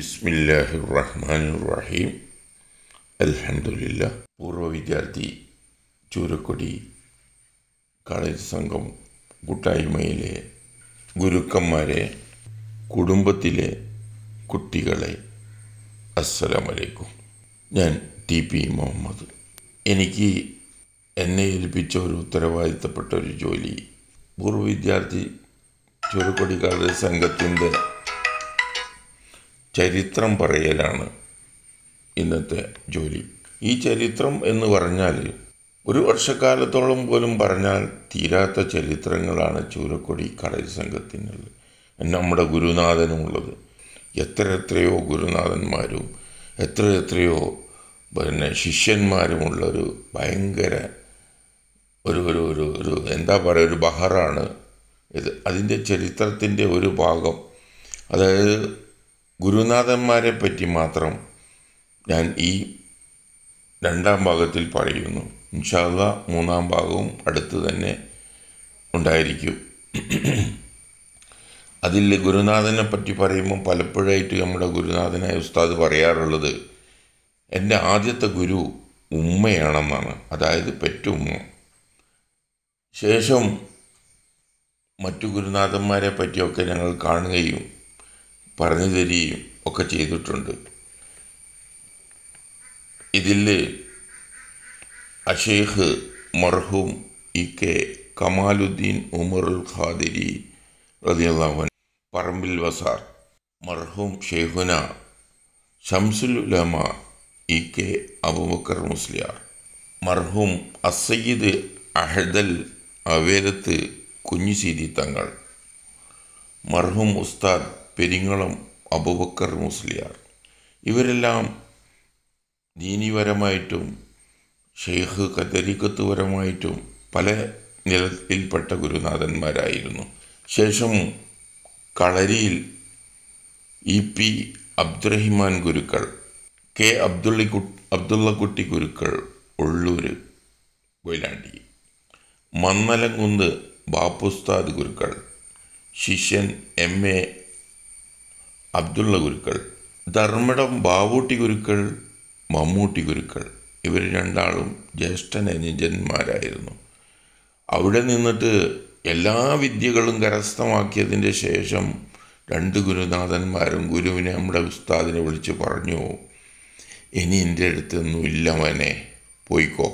ബിസ്മില്ലാഹി റഹ്മാൻ റഹീം അൽഹമുല്ല പൂർവ്വ വിദ്യാർത്ഥി ചൂരക്കൊടി കോളേജ് സംഘം കൂട്ടായ്മയിലെ ഗുരുക്കന്മാരെ കുടുംബത്തിലെ കുട്ടികളെ അസ്സലാമലൈക്കും ഞാൻ ടി പി മുഹമ്മദ് എനിക്ക് എന്നെ ഏൽപ്പിച്ച ഒരു ഉത്തരവാദിത്തപ്പെട്ട ഒരു ജോലി പൂർവ്വ വിദ്യാർത്ഥി ചുരുക്കൊടി കോളേജ് സംഘത്തിൻ്റെ ചരിത്രം പറയലാണ് ഇന്നത്തെ ജോലി ഈ ചരിത്രം എന്ന് പറഞ്ഞാൽ ഒരു വർഷക്കാലത്തോളം പോലും പറഞ്ഞാൽ തീരാത്ത ചരിത്രങ്ങളാണ് ചൂരക്കൊടി കടൽ സംഘത്തിനുള്ളത് നമ്മുടെ ഗുരുനാഥനുമുള്ളത് എത്ര എത്രയോ ഗുരുനാഥന്മാരും എത്ര എത്രയോ പിന്നെ ശിഷ്യന്മാരുമുള്ളൊരു ഒരു ഭയങ്കര ഒരു ഒരു ഒരു ഒരു എന്താ പറയുക ഒരു ബഹറാണ് ഇത് അതിൻ്റെ ചരിത്രത്തിൻ്റെ ഒരു ഭാഗം അതായത് ഗുരുനാഥന്മാരെ പറ്റി മാത്രം ഞാൻ ഈ രണ്ടാം ഭാഗത്തിൽ പറയുന്നു ഇൻഷാല്ല മൂന്നാം ഭാഗവും അടുത്ത് തന്നെ ഉണ്ടായിരിക്കും അതിൽ ഗുരുനാഥനെ പറ്റി പറയുമ്പോൾ പലപ്പോഴായിട്ട് നമ്മുടെ ഗുരുനാഥനായ ഉസ്താദ് പറയാറുള്ളത് എൻ്റെ ആദ്യത്തെ ഗുരു ഉമ്മയാണെന്നാണ് അതായത് പെറ്റുമ്മ ശേഷം മറ്റു ഗുരുനാഥന്മാരെ പറ്റിയൊക്കെ ഞങ്ങൾ കാണുകയും പറഞ്ഞു തരികയും ഒക്കെ ചെയ്തിട്ടുണ്ട് ഇതിൽ അഷേഖ് മർഹൂം ഇ കെ കമാലുദ്ദീൻ ഉമറുൽ ഖാദിരി റതിയല്ലാവൻ പറമ്പിൽ വസാർ മർഹൂം ഷെയ്ഖുന ഷംസുൽ ഉലമ ഇ കെ അബുബക്കർ മുസ്ലിയാർ മർഹൂം അസയ്യിദ് അഹദൽ കുഞ്ഞു സീതി തങ്ങൾ മർഹൂം ഉസ്താദ് പെരിങ്ങളം അബുബക്കർ മുസ്ലിയാർ ഇവരെല്ലാം ദീനീപരമായിട്ടും ഷെയ്ഖ് കദരിക്കത്തുപരമായിട്ടും പല നിലത്തിൽപ്പെട്ട ഗുരുനാഥന്മാരായിരുന്നു ശേഷം കളരിയിൽ E P Abdurahiman Gurukkal K അബ്ദുള്ളിക്കു അബ്ദുള്ളക്കുട്ടി ഗുരുക്കൾ ഉള്ളൂർ കൊയിലാണ്ടി മന്നലംകുന്ന് ബാപ്പുസ്താദ് ഗുരുക്കൾ ശിഷ്യൻ എം എ അബ്ദുള്ള ഗുരുക്കൾ ധർമ്മടം ബാവൂട്ടി ഗുരുക്കൾ മമ്മൂട്ടി ഗുരുക്കൾ ഇവർ രണ്ടാളും ജ്യേഷ്ഠനനുജന്മാരായിരുന്നു അവിടെ നിന്നിട്ട് എല്ലാ വിദ്യകളും കരസ്ഥമാക്കിയതിൻ്റെ ശേഷം രണ്ട് ഗുരുനാഥന്മാരും ഗുരുവിനെ നമ്മുടെ ഉസ്താദിനെ വിളിച്ച് പറഞ്ഞു ഇനി എൻ്റെ അടുത്തൊന്നും ഇല്ല മനെ പോയിക്കോ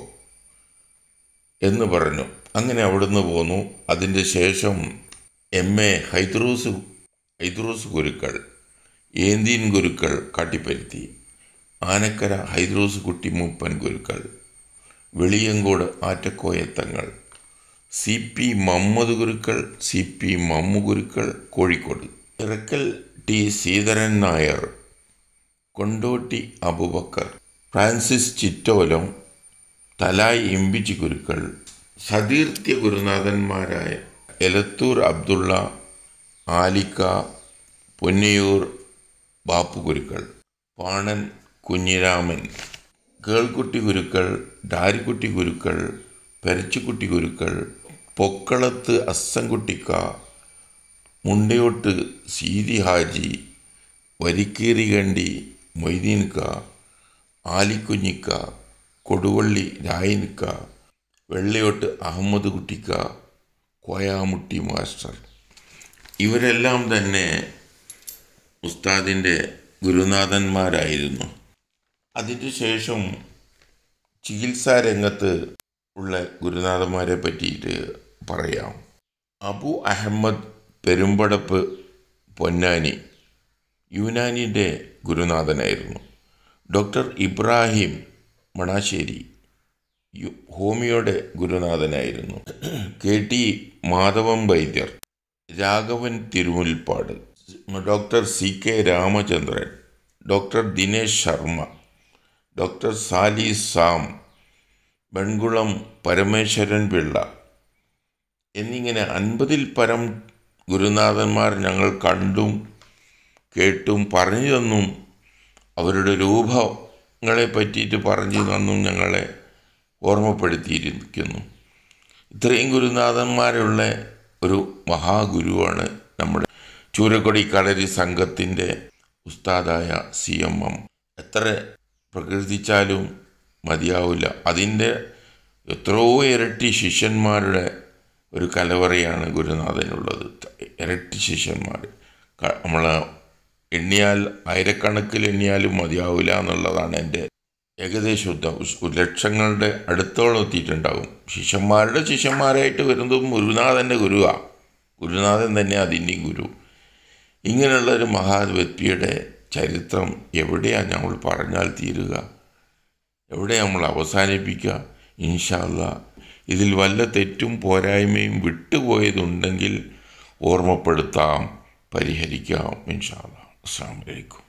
എന്ന് പറഞ്ഞു അങ്ങനെ അവിടുന്ന് പോന്നു അതിൻ്റെ ശേഷം M A Haidros Haidros Gurukkal Enthiyan Gurukkal Kattipparuthi Anakkara Haidros Kutty Mooppan Gurukkal Veliyankode Attakoyathangal C P Mammad Gurukkal C P Mammu Gurukkal Kozhikode ഇറക്കൽ ടി ശ്രീധരൻ നായർ കൊണ്ടോട്ടി അബുബക്കർ ഫ്രാൻസിസ് ചിറ്റോലം തലായ് ഇമ്പിച്ചി ഗുരുക്കൾ സതീർത്ഥ്യ ഗുരുനാഥന്മാരായ എലത്തൂർ അബ്ദുള്ള ആലിക്ക പൊന്നിയൂർ ബാപ്പു ഗുരുക്കൾ പാണൻ കുഞ്ഞിരാമൻ കേൾക്കുട്ടി ഗുരുക്കൾ ഡാരിക്കുട്ടി ഗുരുക്കൾ പെരച്ചുകുട്ടി ഗുരുക്കൾ പൊക്കളത്ത് അസ്സൻകുട്ടിക്ക മുണ്ടയോട്ട് സീതി ഹാജി കണ്ടി മൊയ്തീൻക്ക ആലിക്കുഞ്ഞിക്ക കൊടുവള്ളി രായിനിക്ക വെള്ളയോട്ട് അഹമ്മദ് കുട്ടിക്ക കോയാമുട്ടി മാസ്റ്റർ ഇവരെല്ലാം തന്നെ ഉസ്താദിൻ്റെ ഗുരുനാഥന്മാരായിരുന്നു അതിനുശേഷം ചികിത്സാ രംഗത്ത് ഉള്ള ഗുരുനാഥന്മാരെ പറ്റിയിട്ട് പറയാം അബു അഹമ്മദ് പെരുമ്പടപ്പ് പൊന്നാനി യുനാനിൻ്റെ ഗുരുനാഥനായിരുന്നു ഡോക്ടർ ഇബ്രാഹിം മണാശ്ശേരി ഹോമിയോയുടെ ഗുരുനാഥനായിരുന്നു K T Madhavan Vaidyar Raghavan Thirumulpad doctor C K Ramachandran doctor Dinesh Sharma doctor Sali Sam Venkulam Parameswaran Pillai എന്നിങ്ങനെ അൻപതിൽ പരം ഗുരുനാഥന്മാർ ഞങ്ങൾ കണ്ടും കേട്ടും പറഞ്ഞു തന്നും അവരുടെ രൂപങ്ങളെ പറ്റിയിട്ട് പറഞ്ഞു തന്നും ഞങ്ങളെ ഓർമ്മപ്പെടുത്തിയിരിക്കുന്നു ഇത്രയും ഗുരുനാഥന്മാരുള്ള ഒരു മഹാഗുരുവാണ് നമ്മുടെ ചൂരക്കൊടി കളരി സംഘത്തിൻ്റെ ഉസ്താദായ സി എം എം എത്ര പ്രകീർത്തിച്ചാലും മതിയാവില്ല അതിൻ്റെ എത്രയോ ഇരട്ടി ശിഷ്യന്മാരുടെ ഒരു കലവറയാണ് ഗുരുനാഥനുള്ളത് ഇരട്ടി ശിഷ്യന്മാർ നമ്മൾ എണ്ണിയാൽ ആയിരക്കണക്കിൽ എണ്ണിയാലും മതിയാവില്ല എന്നുള്ളതാണ് എൻ്റെ ഏകദേശ ഉദ്ധം ലക്ഷങ്ങളുടെ അടുത്തോളം എത്തിയിട്ടുണ്ടാകും ശിഷ്യന്മാരുടെ ശിഷ്യന്മാരായിട്ട് വരുന്നതും ഗുരുനാഥൻ്റെ ഗുരുവാണ് ഗുരുനാഥൻ തന്നെ അതിൻ്റെയും ഗുരു ഇങ്ങനെയുള്ള ഒരു വ്യക്തിയുടെ ചരിത്രം എവിടെയാണ് നമ്മൾ പറഞ്ഞാൽ തീരുക എവിടെയാണ് നമ്മൾ അവസാനിപ്പിക്കുക ഇൻഷാല്ല ഇതിൽ വല്ല തെറ്റും പോരായ്മയും വിട്ടുപോയതുണ്ടെങ്കിൽ ഓർമ്മപ്പെടുത്താം പരിഹരിക്കാം ഇൻഷാല്ല അസ്സാം വലൈക്കും